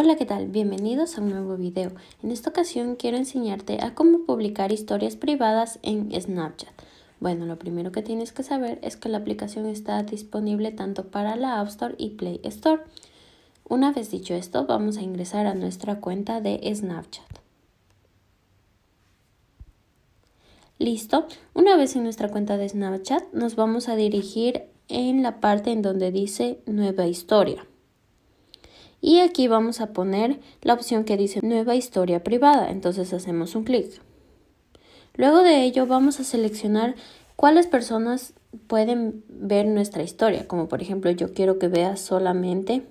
Hola, ¿qué tal? Bienvenidos a un nuevo video. En esta ocasión quiero enseñarte a cómo publicar historias privadas en Snapchat. Bueno, lo primero que tienes que saber es que la aplicación está disponible tanto para la App Store y Play Store. Una vez dicho esto, vamos a ingresar a nuestra cuenta de Snapchat. Listo. Una vez en nuestra cuenta de Snapchat, nos vamos a dirigir en la parte en donde dice Nueva Historia y aquí vamos a poner la opción que dice nueva historia privada, entonces hacemos un clic. Luego de ello vamos a seleccionar cuáles personas pueden ver nuestra historia, como por ejemplo yo quiero que vea solamente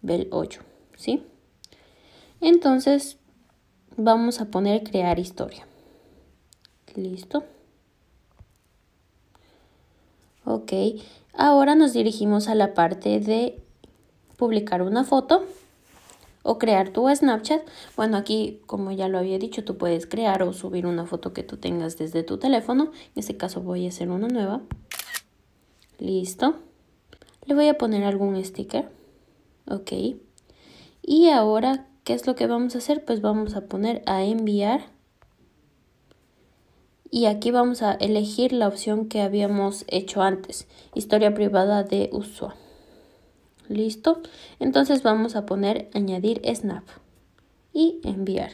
Bel 8, ¿sí? Entonces vamos a poner crear historia. Listo. Ok, ahora nos dirigimos a la parte de publicar una foto o crear tu Snapchat. Bueno, aquí, como ya lo había dicho, tú puedes crear o subir una foto que tú tengas desde tu teléfono. En este caso voy a hacer una nueva. Listo. Le voy a poner algún sticker. Ok. Y ahora, ¿qué es lo que vamos a hacer? Pues vamos a poner a enviar. Y aquí vamos a elegir la opción que habíamos hecho antes. Historia privada de usuario. ¿Listo? Entonces vamos a poner añadir snap y enviar.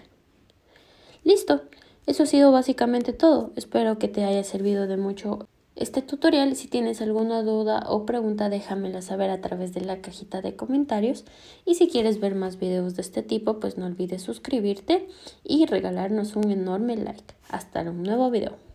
Listo. Eso ha sido básicamente todo. Espero que te haya servido de mucho este tutorial. Si tienes alguna duda o pregunta, déjamela saber a través de la cajita de comentarios. Y si quieres ver más videos de este tipo, pues no olvides suscribirte y regalarnos un enorme like. Hasta un nuevo video.